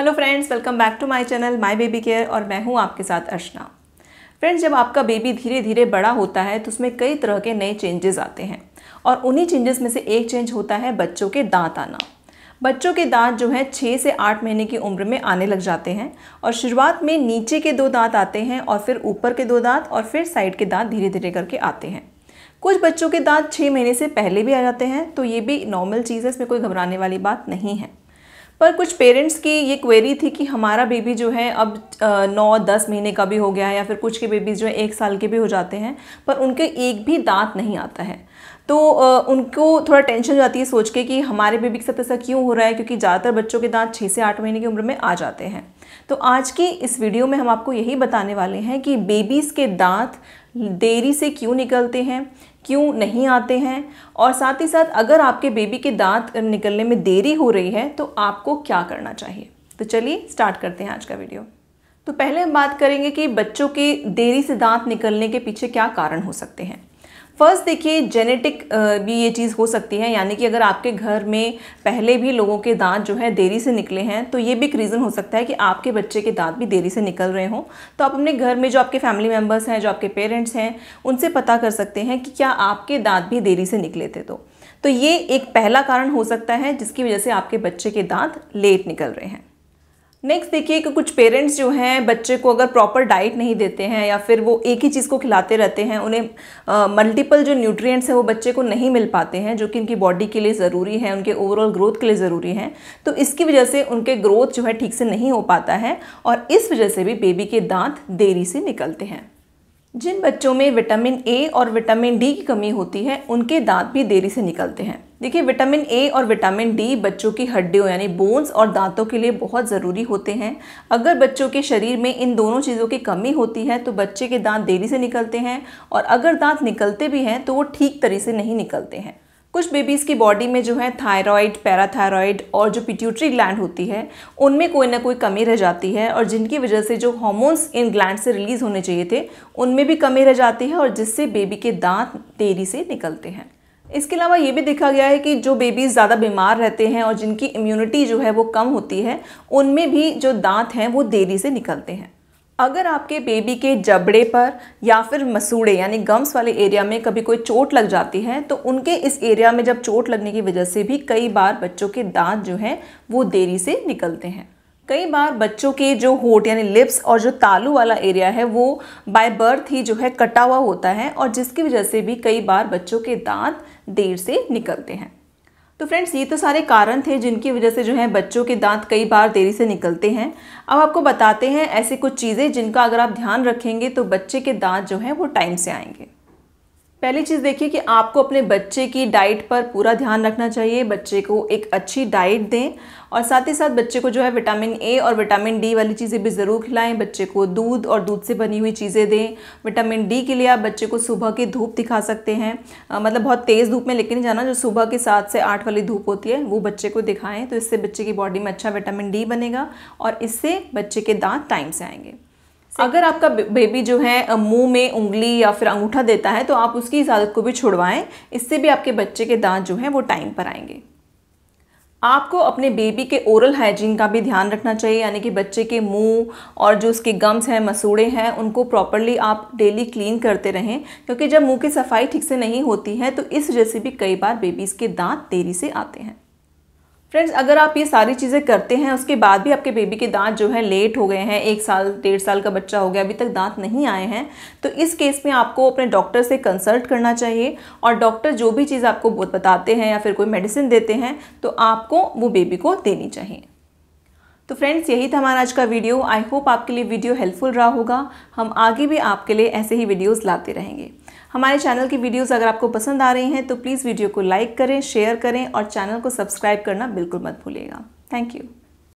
hello friends welcome back to my channel my baby care और मैं हूं आपके साथ अर्चना फ्रेंड्स जब आपका बेबी धीरे धीरे बड़ा होता है तो उसमें कई तरह के नए चेंजेस आते हैं और उन्हीं चेंजेस में से एक चेंज होता है बच्चों के दांत आना बच्चों के दांत जो हैं छः से आठ महीने की उम्र में आने लग जाते हैं और शुरुआत में नीचे के दो दांत आते हैं और फिर ऊपर के दो दांत और फिर साइड के दांत धीरे धीरे करके आते हैं कुछ बच्चों के दांत छः महीने से पहले भी आ जाते हैं तो ये भी नॉर्मल चीज़ है इसमें कोई घबराने वाली बात नहीं है पर कुछ पेरेंट्स की ये क्वेरी थी कि हमारा बेबी जो है अब नौ दस महीने का भी हो गया है या फिर कुछ के बेबीज़ जो है एक साल के भी हो जाते हैं पर उनके एक भी दांत नहीं आता है तो उनको थोड़ा टेंशन हो जाती है सोच के कि हमारे बेबी के साथ ऐसा क्यों हो रहा है क्योंकि ज़्यादातर बच्चों के दांत छः से आठ महीने की उम्र में आ जाते हैं तो आज की इस वीडियो में हम आपको यही बताने वाले हैं कि बेबीज़ के दांत देरी से क्यों निकलते हैं क्यों नहीं आते हैं और साथ ही साथ अगर आपके बेबी के दांत निकलने में देरी हो रही है तो आपको क्या करना चाहिए तो चलिए स्टार्ट करते हैं आज का वीडियो तो पहले हम बात करेंगे कि बच्चों के देरी से दांत निकलने के पीछे क्या कारण हो सकते हैं फर्स्ट देखिए जेनेटिक भी ये चीज़ हो सकती है यानी कि अगर आपके घर में पहले भी लोगों के दांत जो है देरी से निकले हैं तो ये भी एक रीज़न हो सकता है कि आपके बच्चे के दांत भी देरी से निकल रहे हों तो आप अपने घर में जो आपके फैमिली मेम्बर्स हैं जो आपके पेरेंट्स हैं उनसे पता कर सकते हैं कि क्या आपके दांत भी देरी से निकले थे तो तो ये एक पहला कारण हो सकता है जिसकी वजह से आपके बच्चे के दाँत लेट निकल रहे हैं नेक्स्ट देखिए कि कुछ पेरेंट्स जो हैं बच्चे को अगर प्रॉपर डाइट नहीं देते हैं या फिर वो एक ही चीज़ को खिलाते रहते हैं उन्हें मल्टीपल जो न्यूट्रिएंट्स हैं वो बच्चे को नहीं मिल पाते हैं जो कि उनकी बॉडी के लिए ज़रूरी है उनके ओवरऑल ग्रोथ के लिए ज़रूरी है तो इसकी वजह से उनके ग्रोथ जो है ठीक से नहीं हो पाता है और इस वजह से भी बेबी के दांत देरी से निकलते हैं जिन बच्चों में विटामिन ए और विटामिन डी की कमी होती है उनके दांत भी देरी से निकलते हैं देखिए विटामिन ए और विटामिन डी बच्चों की हड्डियों यानी बोन्स और दांतों के लिए बहुत ज़रूरी होते हैं अगर बच्चों के शरीर में इन दोनों चीज़ों की कमी होती है तो बच्चे के दांत देरी से निकलते हैं और अगर दांत निकलते भी हैं तो वो ठीक तरीके से नहीं निकलते हैं कुछ बेबीज़ की बॉडी में जो है थायराइड पैराथायरॉयड और जो पिट्यूटरी ग्लैंड होती है उनमें कोई ना कोई कमी रह जाती है और जिनकी वजह से जो हॉर्मोन्स इन ग्लैंड से रिलीज़ होने चाहिए थे उनमें भी कमी रह जाती है और जिससे बेबी के दांत देरी से निकलते हैं इसके अलावा ये भी देखा गया है कि जो बेबीज़ ज़्यादा बीमार रहते हैं और जिनकी इम्यूनिटी जो है वो कम होती है उनमें भी जो दांत हैं वो देरी से निकलते हैं अगर आपके बेबी के जबड़े पर या फिर मसूड़े यानी गम्स वाले एरिया में कभी कोई चोट लग जाती है तो उनके इस एरिया में जब चोट लगने की वजह से भी कई बार बच्चों के दांत जो हैं वो देरी से निकलते हैं कई बार बच्चों के जो होट यानी लिप्स और जो तालू वाला एरिया है वो बाय बर्थ ही जो है कटा हुआ होता है और जिसकी वजह से भी कई बार बच्चों के दांत देर से निकलते हैं तो फ्रेंड्स ये तो सारे कारण थे जिनकी वजह से जो है बच्चों के दांत कई बार देरी से निकलते हैं अब आपको बताते हैं ऐसी कुछ चीज़ें जिनका अगर आप ध्यान रखेंगे तो बच्चे के दांत जो हैं वो टाइम से आएंगे पहली चीज़ देखिए कि आपको अपने बच्चे की डाइट पर पूरा ध्यान रखना चाहिए बच्चे को एक अच्छी डाइट दें और साथ ही साथ बच्चे को जो है विटामिन ए और विटामिन डी वाली चीज़ें भी ज़रूर खिलाएं बच्चे को दूध और दूध से बनी हुई चीज़ें दें विटामिन डी के लिए आप बच्चे को सुबह की धूप दिखा सकते हैं आ, मतलब बहुत तेज़ धूप में लेकिन जाना जो सुबह के सात से आठ वाली धूप होती है वो बच्चे को दिखाएँ तो इससे बच्चे की बॉडी में अच्छा विटामिन डी बनेगा और इससे बच्चे के दाँत टाइम से आएंगे अगर आपका बेबी जो है मुंह में उंगली या फिर अंगूठा देता है तो आप उसकी इजाज़त को भी छुड़वाएं इससे भी आपके बच्चे के दांत जो हैं वो टाइम पर आएंगे आपको अपने बेबी के ओरल हाइजीन का भी ध्यान रखना चाहिए यानी कि बच्चे के मुंह और जो उसके गम्स हैं मसूड़े हैं उनको प्रॉपरली आप डेली क्लीन करते रहें क्योंकि जब मुंह की सफाई ठीक से नहीं होती है तो इस वजह से भी कई बार बेबीज़ के दांत देरी से आते हैं फ्रेंड्स अगर आप ये सारी चीज़ें करते हैं उसके बाद भी आपके बेबी के दांत जो है लेट हो गए हैं एक साल डेढ़ साल का बच्चा हो गया अभी तक दांत नहीं आए हैं तो इस केस में आपको अपने डॉक्टर से कंसल्ट करना चाहिए और डॉक्टर जो भी चीज़ आपको बताते हैं या फिर कोई मेडिसिन देते हैं तो आपको वो बेबी को देनी चाहिए तो फ्रेंड्स यही था हमारा आज का वीडियो आई होप आपके लिए वीडियो हेल्पफुल रहा होगा हम आगे भी आपके लिए ऐसे ही वीडियोस लाते रहेंगे हमारे चैनल की वीडियोस अगर आपको पसंद आ रही हैं तो प्लीज़ वीडियो को लाइक करें शेयर करें और चैनल को सब्सक्राइब करना बिल्कुल मत भूलिएगा थैंक यू